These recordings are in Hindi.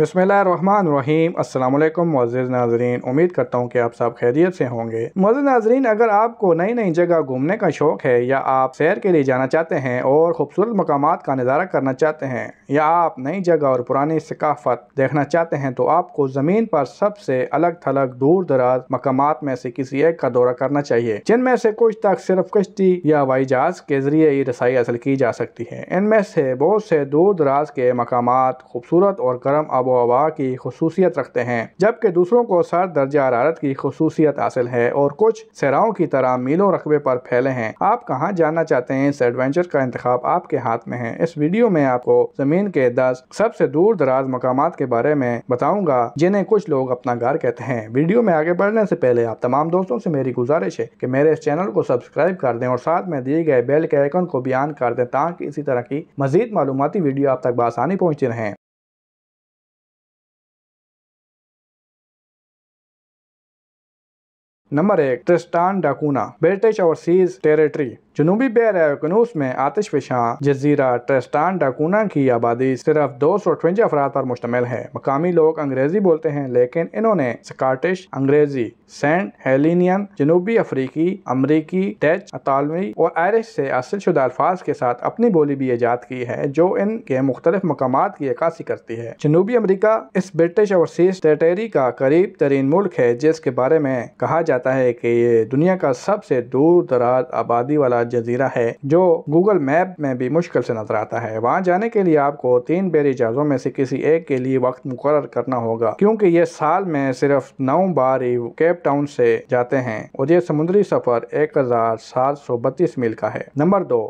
बसमीम अल्लाम मज़ नाजरीन उम्मीद करता हूँ कि आप सब खैरियत से होंगे मज़ नाजरीन अगर आपको नई नई जगह घूमने का शौक़ है या आप सैर के लिए जाना चाहते हैं और ख़ूबसूरत मकाम का नज़ारा करना चाहते हैं या आप नई जगह और पुरानी सकाफत देखना चाहते हैं तो आपको ज़मीन पर सबसे अलग थलग दूर दराज मकाम में से किसी एक का दौरा करना चाहिए जिनमें से कुछ तक सिर्फ कश्ती या हवाई जहाज़ के ज़रिए ही रसाई हासिल की जा सकती है इनमें से बहुत से दूर दराज के मकाम खूबसूरत और गर्म आबो हवा की खसूसियत रखते हैं जबकि दूसरों को सर दर्जा हरारत की खसूसियत हासिल है और कुछ सराओं की तरह मीलों रकबे पर फैले हैं आप कहाँ जाना चाहते हैं इस एडवेंचर का इंतजाम आपके हाथ में है इस वीडियो में आपको जमीन के दस सबसे दूर दराज मकाम के बारे में बताऊंगा जिन्हें कुछ लोग अपना घर कहते हैं वीडियो में आगे बढ़ने से पहले आप तमाम दोस्तों से मेरी गुजारिश है कि मेरे इस चैनल को सब्सक्राइब कर दें और साथ में दिए गए बेल के आइकन को बयान कर दें ताकि इसी तरह की मजीद मालूमती वीडियो आप तक बासानी पहुँचती रहें नंबर एक Tristan da Cunha British overseas territory जनूबी बेरकनूस में आतिश पेशा जजीरा ट्रस्टान डाकूना की आबादी सिर्फ दो सौ अठवंजा अफराद पर मुश्तम है मकामी लोग अंग्रेजी बोलते हैं लेकिन इन्होंने स्काटिश अंग्रेजी सेंट हेलिनियन जनूबी अफ्रीकी अमरीकी डच अतालवी और आयरिश से असल शुदा अल्फाज के साथ अपनी बोली भी ईजाद की है जो इनके मुख्तलिफ मकाम की अक्सी करती है जनूबी अमरीका इस ब्रिटिश ओवरसीज टेटेरी का करीब तरीन मुल्क है जिसके बारे में कहा जाता है की ये दुनिया का सबसे दूर दराज आबादी वाला का जजीरा है जो गूगल मैप में भी मुश्किल से नजर आता है वहाँ जाने के लिए आपको तीन बेरी जहाजों में से किसी एक के लिए वक्त मुकर करना होगा क्योंकि ये साल में सिर्फ नौ बार ही केप टाउन से जाते हैं और ये समुद्री सफर एक हजार सात सौ बत्तीस मील का है नंबर दो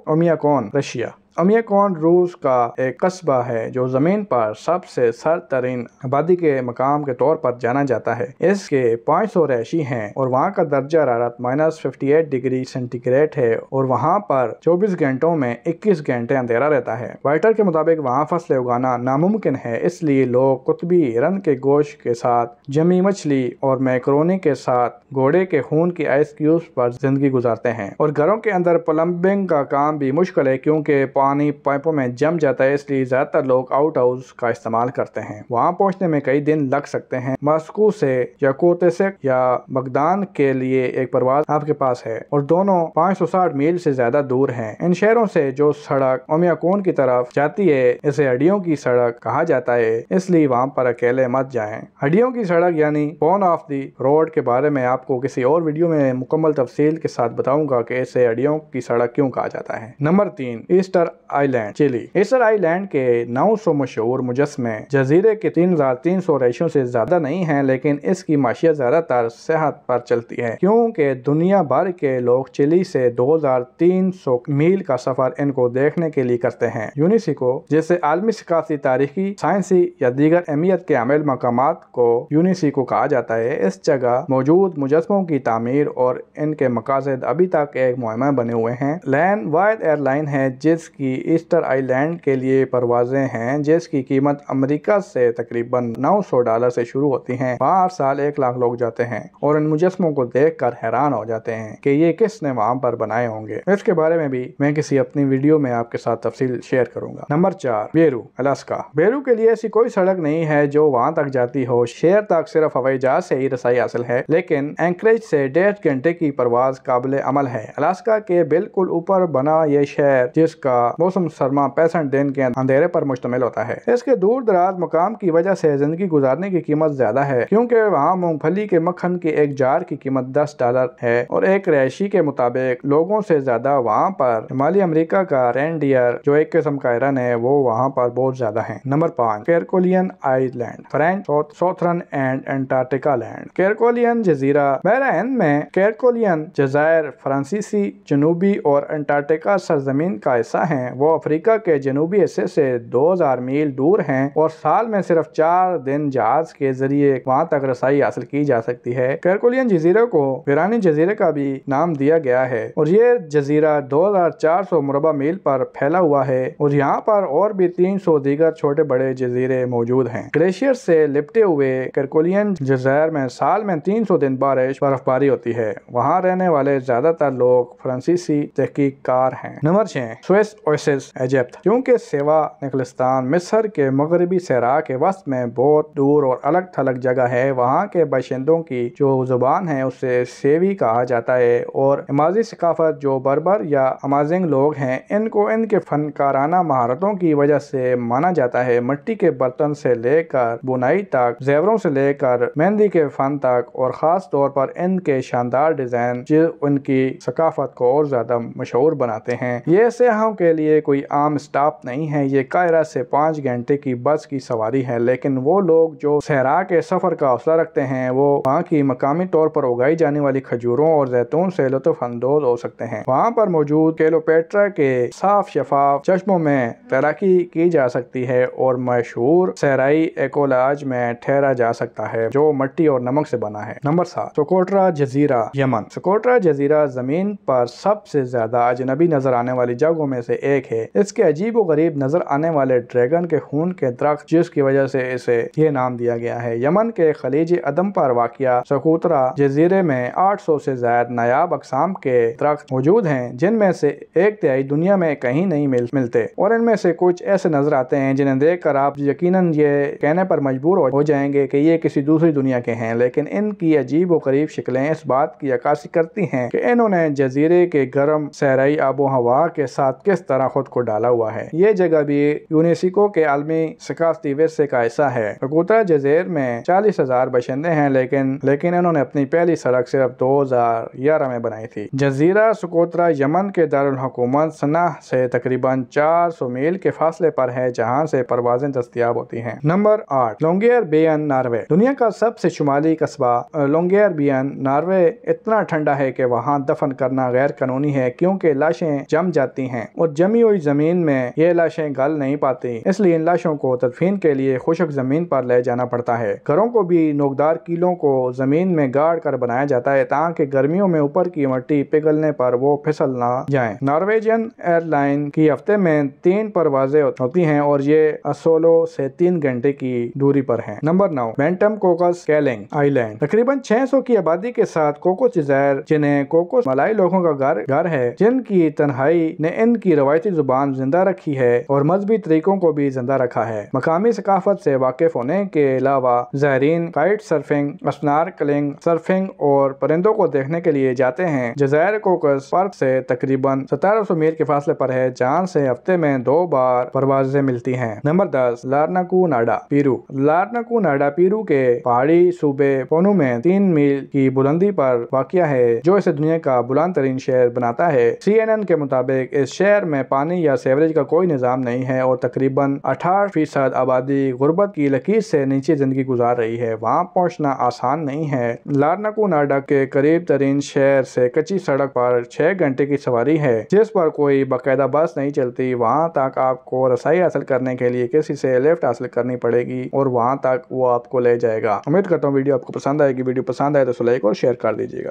कौन रशिया अमियाकॉन रूस का एक कस्बा है जो ज़मीन पर सबसे सर तरीन आबादी के मकाम के तौर पर जाना जाता है इसके 500 रैशी है और वहाँ का दर्जा हरारत माइनस फिफ्टी डिग्री सेंटीग्रेड है और वहाँ पर 24 घंटों में 21 घंटे अंधेरा रहता है वाइटर के मुताबिक वहाँ फसलें उगाना नामुमकिन है इसलिए लोग कुतबी रन के गोश्त के साथ जमी मछली और मैक्रोनी के साथ घोड़े के खून के आइस क्यूब पर जिंदगी गुजारते हैं और घरों के अंदर प्लम्बिंग का काम भी मुश्किल है क्योंकि पानी पाइपों में जम जाता है इसलिए ज़्यादातर लोग आउट हाउस का इस्तेमाल करते हैं वहाँ पहुँचने में कई दिन लग सकते हैं मस्कू से या से या बगदान के लिए एक परवाज आपके पास है और दोनों 560 मील से ज्यादा दूर हैं इन शहरों से जो सड़क ओमियाकोन की तरफ जाती है इसे हड्डियों की सड़क कहा जाता है इसलिए वहाँ पर अकेले मत जाए हड्डियों की सड़क यानी बोन ऑफ दी रोड के बारे में आपको किसी और वीडियो में मुकम्मल तफसील के साथ बताऊंगा कि इसे हड्डियों की सड़क क्यों कहा जाता है नंबर तीन Easter island Chile Easter island के नौ सौ मशहूर मुजस्मे जजीरे के तीन तीन हजार सौ रेशों से ज्यादा नहीं है लेकिन इसकी माशिया ज्यादातर सेहत पर चलती है क्योंकि दुनिया भर के लोग चिली से सौ मील का सफर इनको देखने के लिए करते हैं यूनिसिको जिसे आलमी सिकासी तारीखी साइंसी या दीगर अहमियत के अमेल मकाम को यूनिसिको कहा जाता है इस जगह मौजूद मुजस्मों की तमीर और इनके मकासद अभी तक एक मुहिमा बने हुए हैं लैंड वायद एयरलाइन है जिसकी की ईस्टर आइलैंड के लिए परवाजें हैं जिसकी कीमत अमेरिका से तकरीबन 900 डॉलर से शुरू होती हैं वहाँ हर साल एक लाख लोग जाते हैं और इन मुजस्मों को देख कर हैरान हो जाते हैं कि ये किसने वहाँ पर बनाए होंगे इसके बारे में भी मैं किसी अपनी वीडियो में आपके साथ तफसील शेयर करूंगा नंबर चार बेरू अलास्का बेरू के लिए ऐसी कोई सड़क नहीं है जो वहाँ तक जाती हो शहर तक सिर्फ हवाई जहाज से ही रसाई हासिल है लेकिन एंकरेज से डेढ़ घंटे की परवाज काबिल अमल है अलास्का के बिल्कुल ऊपर बना ये शहर जिसका मौसम सरमा पैसेंट दिन के अंधेरे पर मुश्तमिल होता है इसके दूर दराज मुकाम की वजह से जिंदगी गुजारने की कीमत ज्यादा है क्योंकि वहाँ मूंगफली के मक्खन की एक जार की कीमत दस डॉलर है और एक रैशी के मुताबिक लोगों से ज्यादा वहाँ पर हिमालय अमरीका का रेंडियर जो एक किस्म का हिरन है वो वहाँ पर बहुत ज्यादा है नंबर पाँच Kerguelen island French southern and Antarctica land Kerguelen जजीरा बहरान में केरकोलियन जजायर फ्रांसीसी जनूबी और एंटार्टिका सरजमीन का हिस्सा है हैं वो अफ्रीका के जनूबी हिस्से से 2000 मील दूर हैं और साल में सिर्फ चार दिन जहाज के जरिए वहाँ तक रसाई हासिल की जा सकती है कैरकुलियन जजीरे को वीरानी जजीरे का भी नाम दिया गया है और ये जजीरा सौ मुरबा मील पर फैला हुआ है और यहाँ पर और भी सौ दीगर छोटे बड़े जजीरे मौजूद हैं ग्लेशियर से लिपटे हुए कैरकुलियन जजायर में साल में सौ दिन बारिश बर्फबारी होती है वहाँ रहने वाले ज्यादातर लोग फ्रांसीसी कार हैं नंबर छह स्वेस ओशेस एजप्त क्योंकि सेवा निकलस्तान मिस्र के मगरबी सरा के वस्त में बहुत दूर और अलग थलग जगह है वहाँ के बाशिंदों की जो जुबान है उसे सेवी कहा जाता है और अमाजी सकाफत जो बर्बर या अमाजिंग लोग हैं इनको इनके फनकाराना महारतों की वजह से माना जाता है मिट्टी के बर्तन से लेकर बुनाई तक जेवरों से लेकर मेहंदी के फन तक और ख़ास तौर पर इनके शानदार डिज़ाइन जो उनकी सकाफत को और ज़्यादा मशहूर बनाते हैं ये सयाहों के लिए लिए कोई आम स्टॉप नहीं है ये कायरा से पाँच घंटे की बस की सवारी है लेकिन वो लोग जो सहरा के सफ़र का हौसला रखते हैं वो वहाँ की मकामी तौर पर उगाई जाने वाली खजूरों और जैतून से लुफानंदोज हो सकते हैं वहाँ पर मौजूद केलोपेट्रा के साफ शफाफ चश्मों में तैराकी की जा सकती है और मशहूर सहराई एकोलाज में ठहरा जा सकता है जो मट्टी और नमक से बना है नंबर सात सकोटरा जजीरा यमन सकोटरा जजीरा जमीन पर सबसे ज्यादा अजनबी नजर आने वाली जगहों में से एक है इसके अजीब व गरीब नजर आने वाले ड्रैगन के खून के दरख्त जिसकी वजह से इसे ये नाम दिया गया है यमन के खलीजी अदम पर वाक़ सकूतरा जजीरे में 800 से ज्यादा नायाब अकसाम के दरख्त मौजूद हैं जिनमें से एक तिहाई दुनिया में कहीं नहीं मिल, मिलते और इनमें से कुछ ऐसे नजर आते हैं जिन्हें देख कर आप यकीन ये कहने पर मजबूर हो जाएंगे की ये किसी दूसरी दुनिया के हैं लेकिन इनकी अजीब वरीब करीब इस बात की अक्सी करती हैं कि इन्होंने जजीरे के गर्म सहराई आबो हवा के साथ किस तरह खुद को डाला हुआ है ये जगह भी यूनेस्को के आलमी सकाफती विरसे का ऐसा है हकूता जजेर में चालीस हजार बशिंदे हैं लेकिन लेकिन इन्होंने अपनी पहली सड़क सिर्फ दो हजार ग्यारह में बनाई थी जजीरा सुकोतरा यमन के दारकूमत सनाह से तकरीबन चार सौ मील के फासले पर है जहाँ से परवाजें दस्तियाब होती है नंबर आठ लोंगेयर बेन नार्वे दुनिया का सबसे शुमाली कस्बा लोंगेयर बियन नार्वे इतना ठंडा है की वहाँ दफन करना गैर कानूनी है क्यूँकी लाशें जम जाती है और जमी हुई जमीन में ये लाशें गल नहीं पाती इसलिए इन लाशों को तदफीन के लिए खुशक जमीन पर ले जाना पड़ता है घरों को भी नोकदार कीलों को जमीन में गाड़ कर बनाया जाता है ताकि गर्मियों में ऊपर की मट्टी पिघलने पर वो फिसल ना जाए नॉर्वेजियन एयरलाइन की हफ्ते में तीन परवाजें होती हैं और ये असोलो से तीन घंटे की दूरी पर है नंबर नौ बेंटम कोकस कैलिंग आईलैंड तकरीबन 600 की आबादी के साथ कोकोस जिन्हें कोकोस मलाई लोगों का घर घर है जिनकी तनहाई ने इनकी रवायत रवायती जुबान जिंदा रखी है और मजहबी तरीकों को भी जिंदा रखा है मकामी सकाफत से वाकिफ होने के अलावा जहरीन काइट सर्फिंग कलिंग सर्फिंग और परिंदों को देखने के लिए जाते हैं जजायर कोकस पर्थ से तकरीबन सतारह सौ मील के फासले पर है जहाँ से हफ्ते में दो बार परवाजें मिलती हैं नंबर दस लारनाकू नाडा पीरू लारनाकू नाडा पीरू के पहाड़ी सूबे पोनू में तीन मील की बुलंदी पर वाक़ है जो इसे दुनिया का बुलंद तरीन शहर बनाता है सी एन एन के मुताबिक इस शहर में में पानी या सेवरेज का कोई निज़ाम नहीं है और तकरीबन अठारह फीसद आबादी गुर्बत की लकीर से नीचे जिंदगी गुजार रही है वहाँ पहुँचना आसान नहीं है लारनाकू नाडक के करीब तरीन शहर से कच्ची सड़क पर छह घंटे की सवारी है जिस पर कोई बाकायदा बस नहीं चलती वहाँ तक आपको रसाई हासिल करने के लिए किसी से लिफ्ट हासिल करनी पड़ेगी और वहाँ तक वो आपको ले जाएगा उम्मीद करता हूँ वीडियो आपको पसंद आएगी वीडियो पसंद आए तो लाइक और शेयर कर दीजिएगा